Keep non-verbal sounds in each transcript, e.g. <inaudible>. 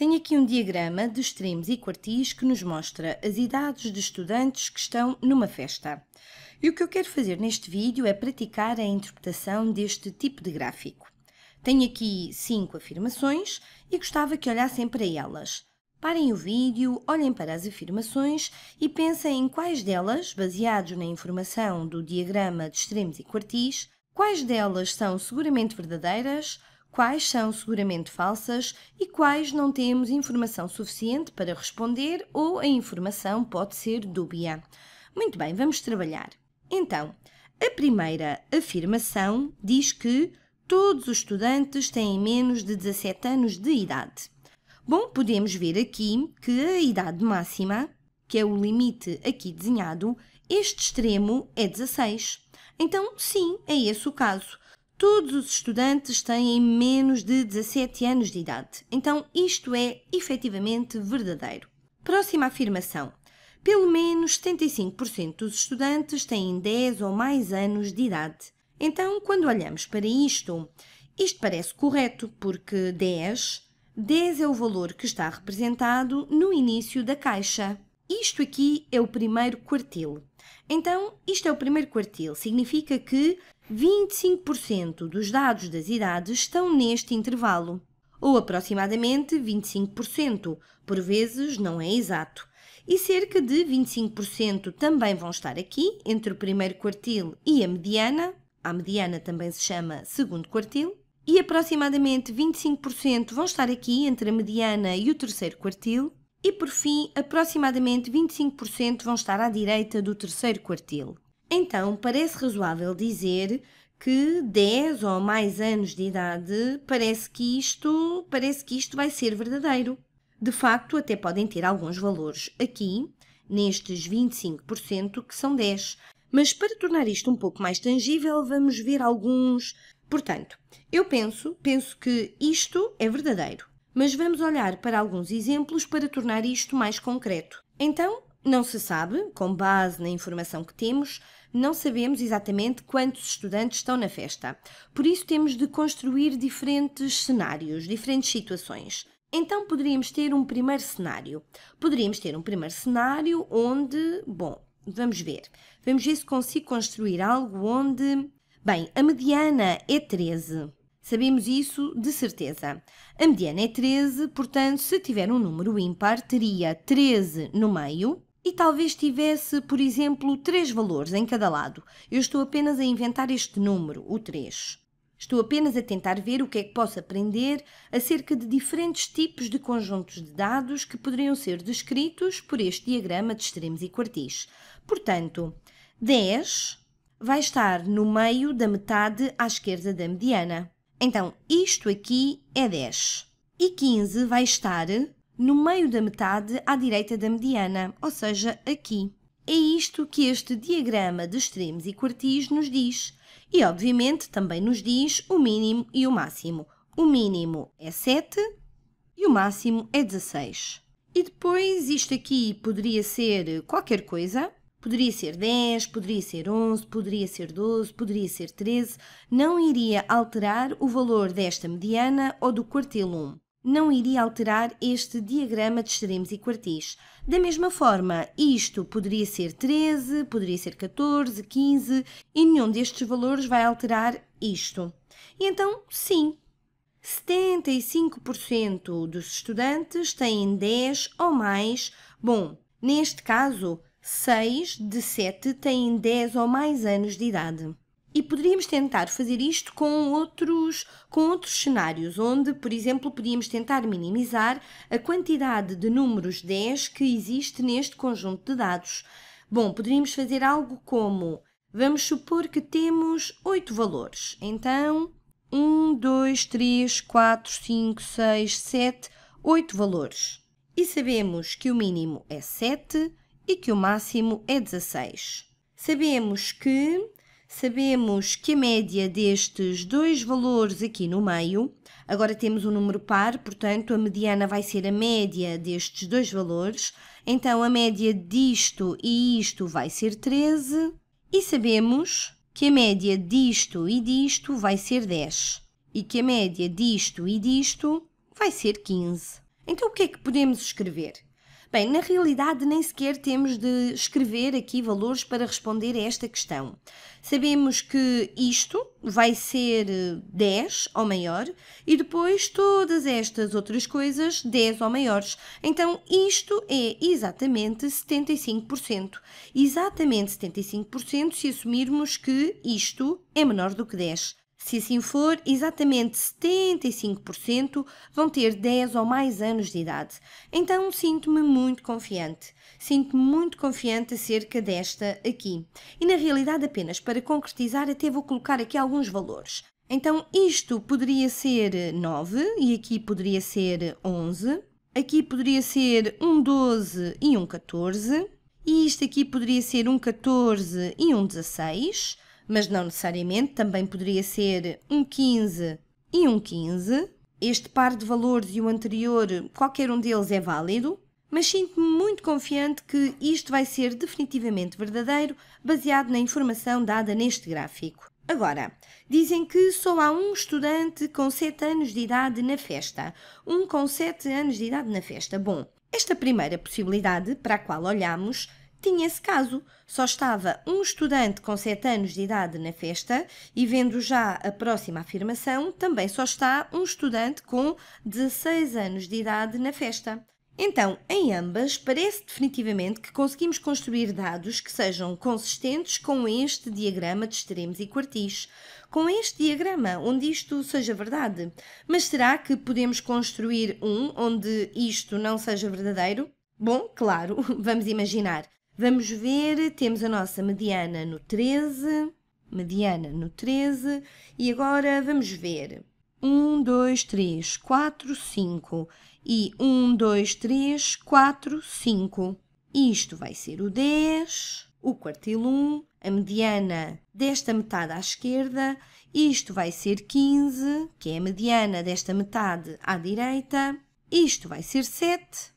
Tenho aqui um diagrama de extremos e quartis que nos mostra as idades de estudantes que estão numa festa. E o que eu quero fazer neste vídeo é praticar a interpretação deste tipo de gráfico. Tenho aqui cinco afirmações e gostava que olhassem para elas. Parem o vídeo, olhem para as afirmações e pensem em quais delas, baseados na informação do diagrama de extremos e quartis, quais delas são seguramente verdadeiras, quais são seguramente falsas e quais não temos informação suficiente para responder ou a informação pode ser dúbia. Muito bem, vamos trabalhar. Então, a primeira afirmação diz que todos os estudantes têm menos de 17 anos de idade. Bom, podemos ver aqui que a idade máxima, que é o limite aqui desenhado, este extremo é 16. Então, sim, é esse o caso todos os estudantes têm menos de 17 anos de idade. Então, isto é efetivamente verdadeiro. Próxima afirmação. Pelo menos 75% dos estudantes têm 10 ou mais anos de idade. Então, quando olhamos para isto, isto parece correto, porque 10, 10 é o valor que está representado no início da caixa. Isto aqui é o primeiro quartil. Então, isto é o primeiro quartil, significa que 25% dos dados das idades estão neste intervalo, ou aproximadamente 25%, por vezes não é exato. E cerca de 25% também vão estar aqui, entre o primeiro quartil e a mediana, a mediana também se chama segundo quartil, e aproximadamente 25% vão estar aqui entre a mediana e o terceiro quartil, e por fim, aproximadamente 25% vão estar à direita do terceiro quartil. Então, parece razoável dizer que 10 ou mais anos de idade parece que isto, parece que isto vai ser verdadeiro. De facto, até podem ter alguns valores aqui, nestes 25% que são 10. Mas para tornar isto um pouco mais tangível, vamos ver alguns. Portanto, eu penso, penso que isto é verdadeiro. Mas vamos olhar para alguns exemplos para tornar isto mais concreto. Então, não se sabe, com base na informação que temos, não sabemos exatamente quantos estudantes estão na festa. Por isso, temos de construir diferentes cenários, diferentes situações. Então poderíamos ter um primeiro cenário. Poderíamos ter um primeiro cenário onde, bom, vamos ver. Vamos ver se consigo construir algo onde, bem, a mediana é 13. Sabemos isso de certeza. A mediana é 13, portanto, se tiver um número ímpar, teria 13 no meio e talvez tivesse, por exemplo, três valores em cada lado. Eu estou apenas a inventar este número, o 3. Estou apenas a tentar ver o que é que posso aprender acerca de diferentes tipos de conjuntos de dados que poderiam ser descritos por este diagrama de extremos e quartis. Portanto, 10 vai estar no meio da metade à esquerda da mediana. Então, isto aqui é 10. E 15 vai estar no meio da metade à direita da mediana, ou seja, aqui. É isto que este diagrama de extremos e quartis nos diz. E, obviamente, também nos diz o mínimo e o máximo. O mínimo é 7 e o máximo é 16. E depois isto aqui poderia ser qualquer coisa. Poderia ser 10, poderia ser 11, poderia ser 12, poderia ser 13. Não iria alterar o valor desta mediana ou do quartil 1 não iria alterar este diagrama de extremos e quartis. Da mesma forma, isto poderia ser 13, poderia ser 14, 15 e nenhum destes valores vai alterar isto. E então, sim, 75% dos estudantes têm 10 ou mais. Bom, neste caso, 6 de 7 têm 10 ou mais anos de idade. E poderíamos tentar fazer isto com outros, com outros cenários, onde, por exemplo, podíamos tentar minimizar a quantidade de números 10 que existe neste conjunto de dados. Bom, poderíamos fazer algo como: vamos supor que temos 8 valores. Então, 1, 2, 3, 4, 5, 6, 7, 8 valores. E sabemos que o mínimo é 7 e que o máximo é 16. Sabemos que sabemos que a média destes dois valores aqui no meio, agora temos um número par, portanto a mediana vai ser a média destes dois valores, então a média disto e isto vai ser 13, e sabemos que a média disto e disto vai ser 10, e que a média disto e disto vai ser 15. Então o que é que podemos escrever? Bem, na realidade, nem sequer temos de escrever aqui valores para responder a esta questão. Sabemos que isto vai ser 10 eh, ou maior e depois todas estas outras coisas 10 ou maiores. Então, isto é exatamente 75%. Exatamente 75% se assumirmos que isto é menor do que 10. Se assim for, exatamente 75% vão ter 10 ou mais anos de idade. Então sinto-me muito confiante. Sinto-me muito confiante acerca desta aqui. E na realidade, apenas para concretizar, até vou colocar aqui alguns valores. Então isto poderia ser 9 e aqui poderia ser 11. Aqui poderia ser um 12 e um 14. E isto aqui poderia ser um 14 e um 16 mas não necessariamente, também poderia ser um 15 e um 15. Este par de valores e o anterior, qualquer um deles é válido, mas sinto-me muito confiante que isto vai ser definitivamente verdadeiro, baseado na informação dada neste gráfico. Agora, dizem que só há um estudante com 7 anos de idade na festa. Um com 7 anos de idade na festa. Bom, esta primeira possibilidade, para a qual olhamos, tinha esse caso. Só estava um estudante com 7 anos de idade na festa e, vendo já a próxima afirmação, também só está um estudante com 16 anos de idade na festa. Então, em ambas, parece definitivamente que conseguimos construir dados que sejam consistentes com este diagrama de extremos e quartis, com este diagrama onde isto seja verdade. Mas será que podemos construir um onde isto não seja verdadeiro? Bom, claro, <laughs> vamos imaginar. Vamos ver, temos a nossa mediana no 13, mediana no 13, e agora vamos ver. 1, 2, 3, 4, 5 e 1, 2, 3, 4, 5. Isto vai ser o 10, o quartil 1, a mediana desta metade à esquerda, isto vai ser 15, que é a mediana desta metade à direita, isto vai ser 7,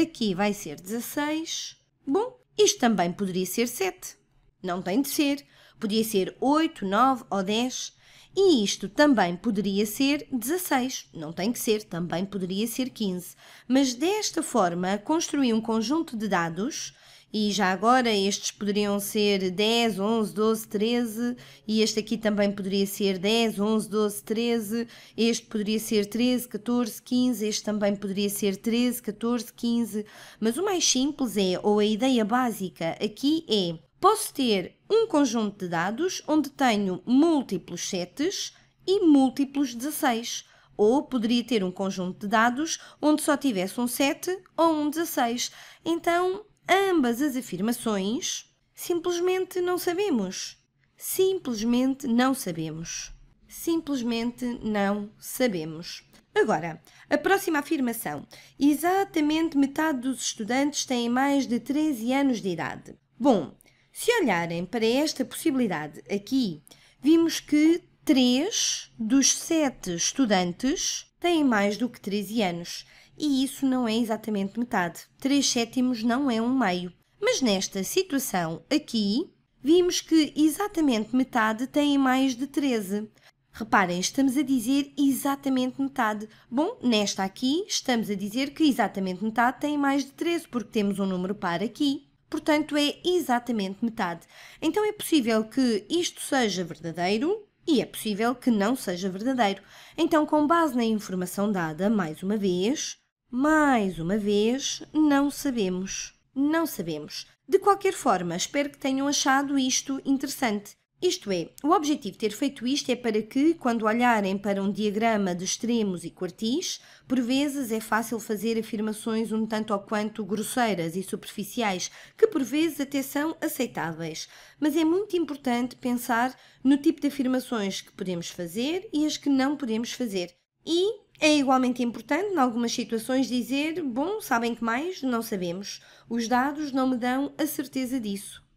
aqui vai ser 16. Bom, isto também poderia ser 7. Não tem de ser. Podia ser 8, 9 ou 10. E isto também poderia ser 16, não tem que ser, também poderia ser 15. Mas desta forma, construí um conjunto de dados e já agora estes poderiam ser 10, 11, 12, 13, e este aqui também poderia ser 10, 11, 12, 13, este poderia ser 13, 14, 15, este também poderia ser 13, 14, 15. Mas o mais simples é, ou a ideia básica aqui é posso ter um conjunto de dados onde tenho múltiplos 7 e múltiplos 16. Ou poderia ter um conjunto de dados onde só tivesse um 7 ou um 16. Então, ambas as afirmações simplesmente não sabemos. Simplesmente não sabemos. Simplesmente não sabemos. Agora, a próxima afirmação. Exatamente metade dos estudantes têm mais de 13 anos de idade. Bom, se olharem para esta possibilidade aqui, vimos que 3 dos 7 estudantes têm mais do que 13 anos e isso não é exatamente metade. 3 sétimos não é um meio. Mas nesta situação aqui, vimos que exatamente metade têm mais de 13. Reparem, estamos a dizer exatamente metade. Bom, nesta aqui, estamos a dizer que exatamente metade tem mais de 13, porque temos um número par aqui portanto é exatamente metade. Então é possível que isto seja verdadeiro e é possível que não seja verdadeiro. Então, com base na informação dada, mais uma vez, mais uma vez, não sabemos. Não sabemos. De qualquer forma, espero que tenham achado isto interessante. Isto é, o objetivo de ter feito isto é para que, quando olharem para um diagrama de extremos e quartis, por vezes é fácil fazer afirmações um tanto ou quanto grosseiras e superficiais, que por vezes até são aceitáveis. Mas é muito importante pensar no tipo de afirmações que podemos fazer e as que não podemos fazer. E é igualmente importante, em algumas situações, dizer: Bom, sabem que mais? Não sabemos. Os dados não me dão a certeza disso.